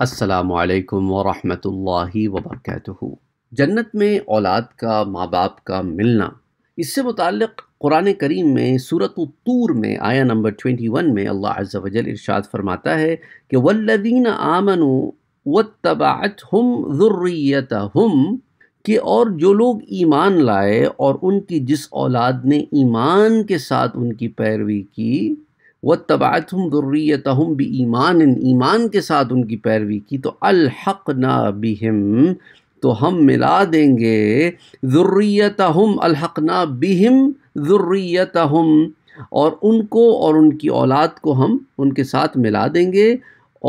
असलकम वरहमल वबरक जन्नत में औलाद का माँ बाप का मिलना इससे मुतक़ क़ुरान करीम में सूरत तूर में आया नंबर 21 में अल्लाह अज़्ज़ वजल इरशाद फरमाता है कि वल्लदीन आमनु व तबात हम ज़ुर्रियत हम कि और जो लोग ईमान लाए और उनकी जिस औलाद ने ईमान के साथ उनकी पैरवी की व तबातम हम भी ईमान ईमान के साथ उनकी पैरवी की तो अलहक ना बिहम तो हम मिला देंगे ज़ुर्रियत हम अलहक ना बिहम हम और उनको और उनकी औलाद को हम उनके साथ मिला देंगे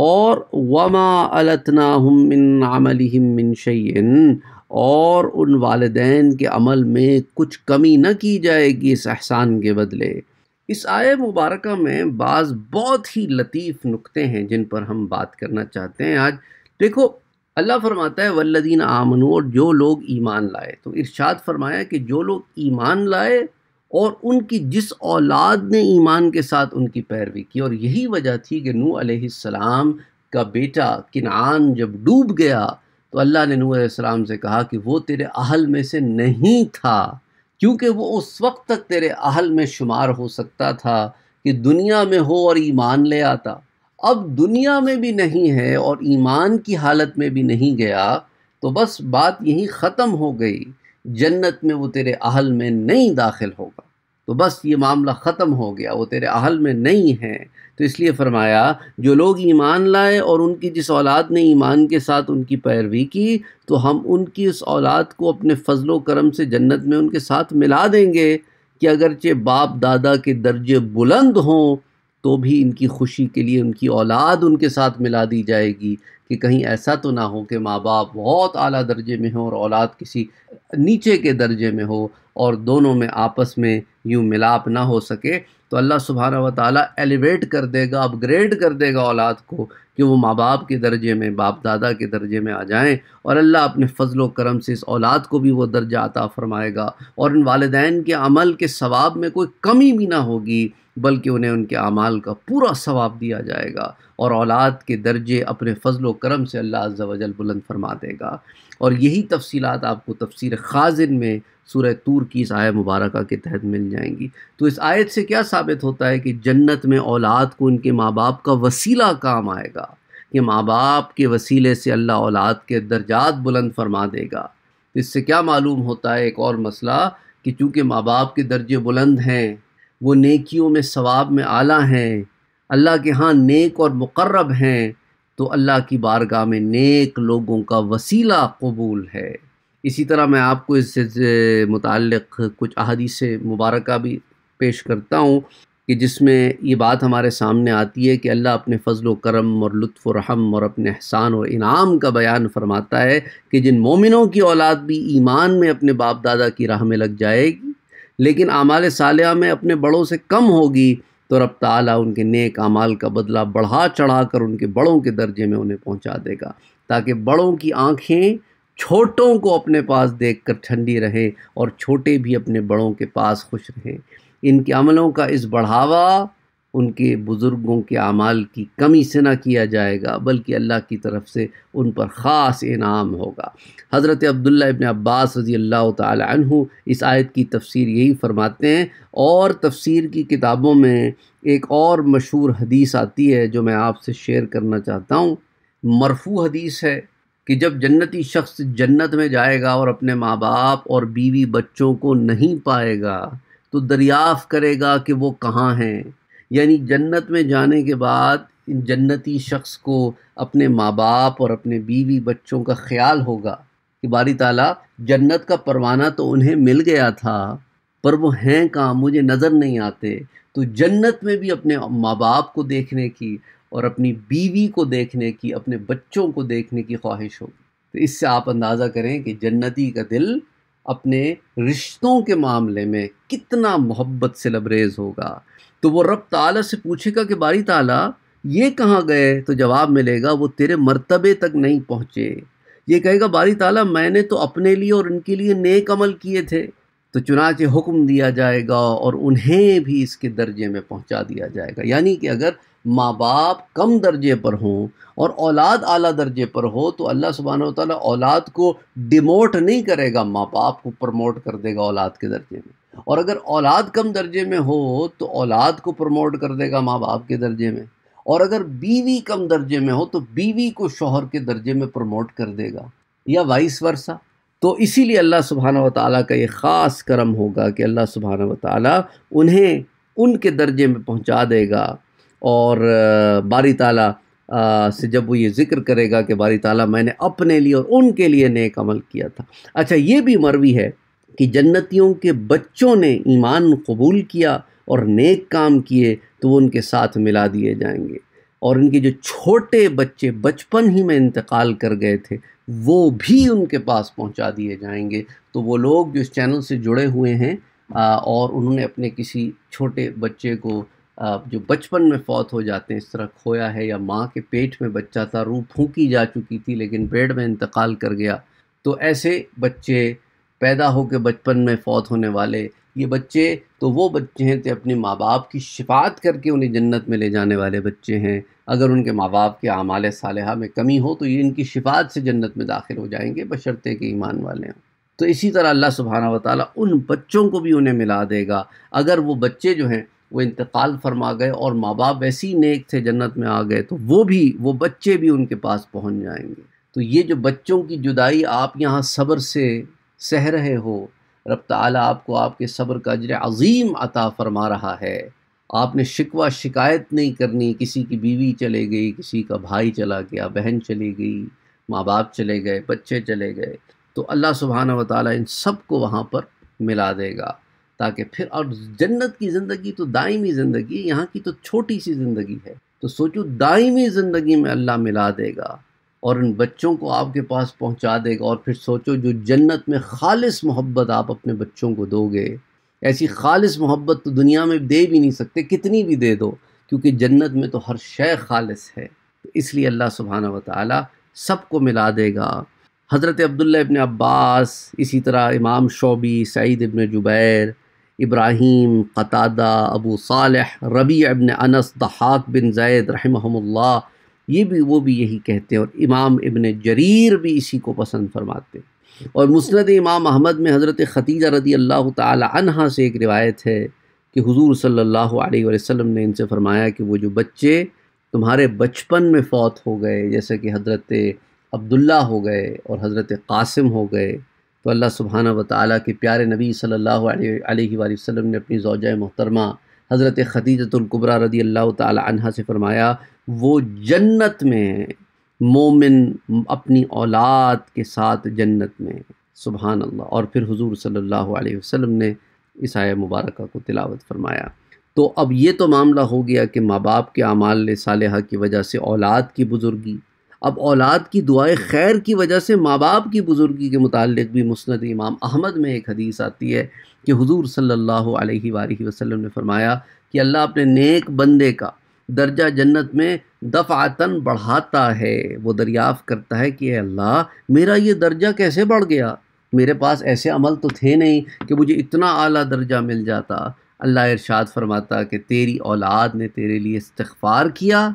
और वमा अलतना हम मिन अमलहम मिन शयन और उन वालदेन के अमल में कुछ कमी न की जाएगी इस एहसान के बदले इस आय मुबारक में बाज़ बहुत ही लतीफ़ नुक़ते हैं जिन पर हम बात करना चाहते हैं आज देखो अल्लाह फरमाता है वल्लदीन आमनू और जो लोग ईमान लाए तो इरशाद फरमाया कि जो लोग ईमान लाए और उनकी जिस औलाद ने ईमान के साथ उनकी पैरवी की और यही वजह थी कि नू सलाम का बेटा किनान जब डूब गया तो अल्लाह ने नू सलाम से कहा कि वो तेरे अहल में से नहीं था क्योंकि वो उस वक्त तक तेरे अहल में शुमार हो सकता था कि दुनिया में हो और ईमान ले आता अब दुनिया में भी नहीं है और ईमान की हालत में भी नहीं गया तो बस बात यहीं ख़त्म हो गई जन्नत में वो तेरे अहल में नहीं दाखिल होगा तो बस ये मामला ख़त्म हो गया वो तेरे अहल में नहीं है तो इसलिए फरमाया जो लोग ईमान लाए और उनकी जिस औलाद ने ईमान के साथ उनकी पैरवी की तो हम उनकी उस औलाद को अपने फजलो करम से जन्नत में उनके साथ मिला देंगे कि अगरचे बाप दादा के दर्जे बुलंद हों तो भी इनकी खुशी के लिए उनकी औलाद उनके साथ मिला दी जाएगी कि कहीं ऐसा तो ना हो कि माँ बाप बहुत अली दर्जे में हो और औलाद किसी नीचे के दर्जे में हो और दोनों में आपस में यूँ मिलाप ना हो सके तो अल्लाह सुबहाना व ताली एलिवेट कर देगा अपग्रेड कर देगा औलाद को कि वो माँ बाप के दर्जे में बाप दादा के दर्जे में आ जाएं और अल्लाह अपने फ़जल करम से इस औलाद को भी वो दर्जा अता फ़रमाएगा और इन वालदान के अमल के सवाब में कोई कमी भी ना होगी बल्कि उन्हें उनके अमाल का पूरा सवाब दिया जाएगा और औलाद के दर्जे अपने फ़जल व करम से अल्लाह अज़्ज़ा वजल बुलंद फरमा देगा और यही तफसीलात आपको तफसीर खाजिन में सूरह तूर की इस आय मुबारक के तहत मिल जाएंगी तो इस आयत से क्या साबित होता है कि जन्नत में औलाद को उनके माँ बाप का वसीला काम आएगा कि माँ बाप के वसीले से अल्लाह औलाद के दर्जात बुलंद फरमा देगा इससे क्या मालूम होता है एक और मसला कि चूँकि माँ बाप के दर्जे बुलंद हैं वो नेकियों में सवाब में आला हैं अल्लाह के यहाँ नेक और मुकर्रब हैं तो अल्लाह की बारगाह में नेक लोगों का वसीला कबूल है इसी तरह मैं आपको इससे मुतल कुछ अहदीसी मुबारक भी पेश करता हूँ कि जिसमें ये बात हमारे सामने आती है कि अल्लाह अपने फ़जल करम और लुत्फ़ रहम और अपने एहसान और इनाम का बयान फरमाता है कि जिन मोमिनों की औलाद भी ईमान में अपने बाप दादा की राह में लग जाएगी लेकिन आमाल साल में अपने बड़ों से कम होगी तो रब ताला उनके नेक अमाल का बदला बढ़ा चढ़ा कर उनके बड़ों के दर्जे में उन्हें पहुंचा देगा ताकि बड़ों की आंखें छोटों को अपने पास देख कर ठंडी रहें और छोटे भी अपने बड़ों के पास खुश रहें इनके अमलों का इस बढ़ावा उनके बुज़ुर्गों के अमाल की कमी से ना किया जाएगा बल्कि अल्लाह की तरफ से उन पर ख़ास इनाम होगा हज़रत अब्दुल्ला इबन अब्बास रज़ी अल्लाह तु इस आयत की तफसीर यही फ़रमाते हैं और तफसीर की किताबों में एक और मशहूर हदीस आती है जो मैं आपसे शेयर करना चाहता हूँ मरफू हदीस है कि जब जन्नती शख्स जन्नत में जाएगा और अपने माँ बाप और बीवी बच्चों को नहीं पाएगा तो दरियाफ़ करेगा कि वो कहाँ हैं यानी जन्नत में जाने के बाद इन जन्नती शख्स को अपने माँ बाप और अपने बीवी बच्चों का ख्याल होगा कि बारी ताला जन्नत का परवाना तो उन्हें मिल गया था पर वो हैं कहाँ मुझे नज़र नहीं आते तो जन्नत में भी अपने माँ बाप को देखने की और अपनी बीवी को देखने की अपने बच्चों को देखने की ख्वाहिश होगी तो इससे आप अंदाज़ा करें कि जन्नती का दिल अपने रिश्तों के मामले में कितना मोहब्बत से लबरेज होगा तो वो रब ताला से पूछेगा कि बारी ताला ये कहाँ गए तो जवाब मिलेगा वो तेरे मर्तबे तक नहीं पहुँचे ये कहेगा बारी ताला मैंने तो अपने लिए और इनके लिए नेक अमल किए थे तो चुनाच हुक्म दिया जाएगा और उन्हें भी इसके दर्जे में पहुंचा दिया जाएगा यानी कि अगर माँ बाप कम दर्जे पर हों और औलाद आला दर्जे पर हो तो अल्लाह सुबहान तौला औलाद को डिमोट नहीं करेगा माँ बाप को प्रमोट कर देगा औलाद के दर्जे में और अगर औलाद कम दर्जे में हो तो औलाद को प्रमोट कर देगा माँ बाप के दर्जे में और अगर बीवी कम दर्जे में हो तो बीवी को शोहर के दर्जे में प्रमोट कर देगा या वाइस वर्षा तो इसीलिए अल्लाह सुबहाना व ताली का ये ख़ास करम होगा कि अल्लाह सुबहाना व ताली उन्हें उनके दर्जे में पहुँचा देगा और बारी ताला से जब वो ये ज़िक्र करेगा कि बारी ताला मैंने अपने लिए और उनके लिए नेक अमल किया था अच्छा ये भी मरवी है कि जन्नतियों के बच्चों ने ईमान कबूल किया और नेक काम किए तो वो उनके साथ मिला दिए जाएंगे और इनके जो छोटे बच्चे बचपन ही में इंतकाल कर गए थे वो भी उनके पास पहुंचा दिए जाएंगे तो वो लोग जो इस चैनल से जुड़े हुए हैं और उन्होंने अपने किसी छोटे बच्चे को जो बचपन में फौत हो जाते हैं इस तरह खोया है या माँ के पेट में बच्चा था रूह फूकी जा चुकी थी लेकिन बेड में इंतकाल कर गया तो ऐसे बच्चे पैदा होकर बचपन में फ़ौत होने वाले ये बच्चे तो वो बच्चे हैं तो अपने माँ बाप की शिफात करके उन्हें जन्नत में ले जाने वाले बच्चे हैं अगर उनके माँ बाप के आमाल साल में कमी हो तो ये इनकी शिफात से जन्नत में दाखिल हो जाएंगे बशर्ते के ईमान वाले हों तो इसी तरह अल्लाह सुबहाना वाली उन बच्चों को भी उन्हें मिला देगा अगर वो बच्चे जो हैं वो इंतकाल फरमा गए और माँ बाप वैसे ही नेक थे जन्नत में आ गए तो वो भी वो बच्चे भी उनके पास पहुँच जाएंगे तो ये जो बच्चों की जुदाई आप यहाँ सब्र से सह रहे हो रब ताला आपको आपके सब्र का अजर अज़ीम अता फरमा रहा है आपने शिकवा शिकायत नहीं करनी किसी की बीवी चले गई किसी का भाई चला गया बहन चली गई माँ बाप चले गए बच्चे चले गए तो अल्लाह सुबहाना व ताली इन सब को वहाँ पर मिला देगा ताकि फिर और जन्नत की ज़िंदगी तो दायमी ज़िंदगी यहाँ की तो छोटी सी ज़िंदगी है तो सोचो दायमी ज़िंदगी में अल्लाह मिला देगा और उन बच्चों को आपके पास पहुंचा देगा और फिर सोचो जो जन्नत में खालिस मोहब्बत आप अपने बच्चों को दोगे ऐसी खालिस मोहब्बत तो दुनिया में दे भी नहीं सकते कितनी भी दे दो क्योंकि जन्नत में तो हर शय खालिस है तो इसलिए अल्लाह सुबहाना वाली सबको मिला देगा हज़रत अब्दुल्ला इबन अब्बास इसी तरह इमाम शोबी सईद इबन जुबैर इब्राहीम कतादा अबू साल रबी इबन अनस दहाक बिन जैद रहमल्ला ये भी वो भी यही कहते हैं और इमाम इबन जरीर भी इसी को पसंद फरमाते और मुस्ंद इमाम अहमद में हज़रत ख़तीजा रदी अल्लाह तहा से एक रिवायत है कि हुजूर सल्लल्लाहु अलैहि वसल्लम ने इनसे फ़रमाया कि वो जो बच्चे तुम्हारे बचपन में फ़ौत हो गए जैसे कि हज़रत अब्दुल्ला हो गए और हज़रत कासिम हो गए तो अल्लाह सुबहाना व ताली के प्यारे नबी सल्लल्लाहु वसम ने अपनी जोज़ा महतरमा हज़रत ख़दीजतुल्कुबरा रदी अल्लाह तहा से फ़रमाया वो जन्नत में मोमिन अपनी औलाद के साथ जन्नत में सुबहान अल्लाह और फिर हुजूर सल्लल्लाहु अलैहि वसल्लम ने इस आय मुबारक को तिलावत फरमाया तो अब ये तो मामला हो गया कि माँ बाप के अमाल साल की वजह से औलाद की बुज़ुर्गी अब औलाद की दुआए खैर की वजह से माँ बाप की बुज़ुर्गी के मुतालिक भी मुस्ंद इमाम अहमद में एक हदीस आती है कि हुजूर सल्लल्लाहु अलैहि वसल्लम ने फरमाया कि अल्लाह अपने नेक बंदे का दर्जा जन्नत में दफ़ातन बढ़ाता है वो दरियाफ़ करता है कि अल्लाह मेरा ये दर्जा कैसे बढ़ गया मेरे पास ऐसे अमल तो थे नहीं कि मुझे इतना आला दर्जा मिल जाता अल्लाह इरशाद फरमाता कि तेरी औलाद ने तेरे लिए इस्तफ़ार किया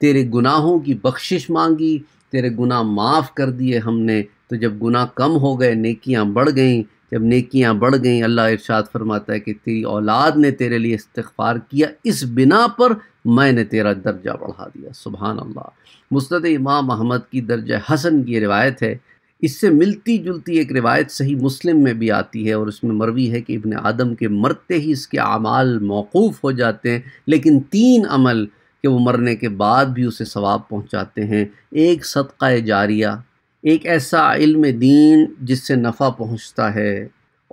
तेरे गुनाहों की बख्शिश मांगी तेरे गुनाह माफ़ कर दिए हमने तो जब गुनाह कम हो गए नेकियां बढ़ गईं जब नेकियां बढ़ गईं अल्लाह इरशाद फरमाता है कि तेरी औलाद ने तेरे लिए इस्तफार किया इस बिना पर मैंने तेरा दर्जा बढ़ा दिया सुबह अल्लाह मुस्त इमाम अहमद की दर्ज हसन की रिवायत है इससे मिलती जुलती एक रिवायत सही मुस्लिम में भी आती है और उसमें मरवी है कि इबन आदम के मरते ही इसके अमाल मौकूफ़ हो जाते हैं लेकिन तीन अमल कि वो मरने के बाद भी उसे सवाब पहुंचाते हैं एक सदक़ा जारिया एक ऐसा इल्म दीन जिससे नफ़ा पहुँचता है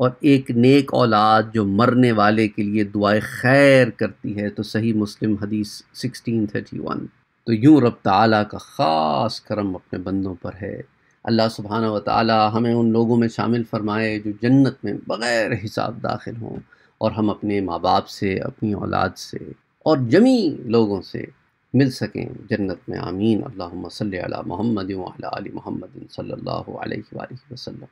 और एक नेक औलाद जो मरने वाले के लिए दुआ खैर करती है तो सही मुस्लिम हदीस 1631 तो यूँ रब तआला का ख़ास करम अपने बंदों पर है अल्लाह सुबहाना व ताली हमें उन लोगों में शामिल फरमाए जो जन्नत में बग़ैर हिसाब दाखिल हों और हम अपने माँ बाप से अपनी औलाद से और जमी लोगों से मिल सकें जन्नत में आमीन अल्लाह सल मोहम्मद वाली मोहम्मद सल्ला वसम